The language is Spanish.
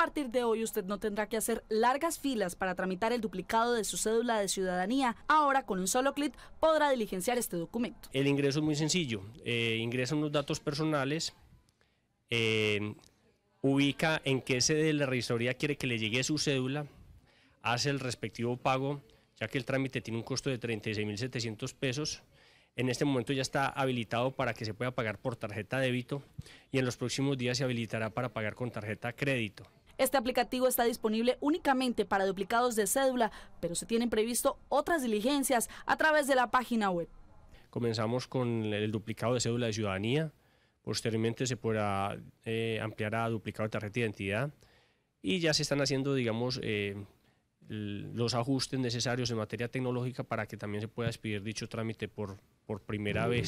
A partir de hoy usted no tendrá que hacer largas filas para tramitar el duplicado de su cédula de ciudadanía. Ahora con un solo clic podrá diligenciar este documento. El ingreso es muy sencillo. Eh, ingresa unos datos personales. Eh, ubica en qué sede de la registraría quiere que le llegue su cédula, hace el respectivo pago, ya que el trámite tiene un costo de 36.700 pesos. En este momento ya está habilitado para que se pueda pagar por tarjeta débito y en los próximos días se habilitará para pagar con tarjeta crédito. Este aplicativo está disponible únicamente para duplicados de cédula, pero se tienen previsto otras diligencias a través de la página web. Comenzamos con el duplicado de cédula de ciudadanía, posteriormente se podrá eh, ampliar a duplicado de tarjeta de identidad y ya se están haciendo, digamos, eh, los ajustes necesarios en materia tecnológica para que también se pueda expedir dicho trámite por, por primera vez.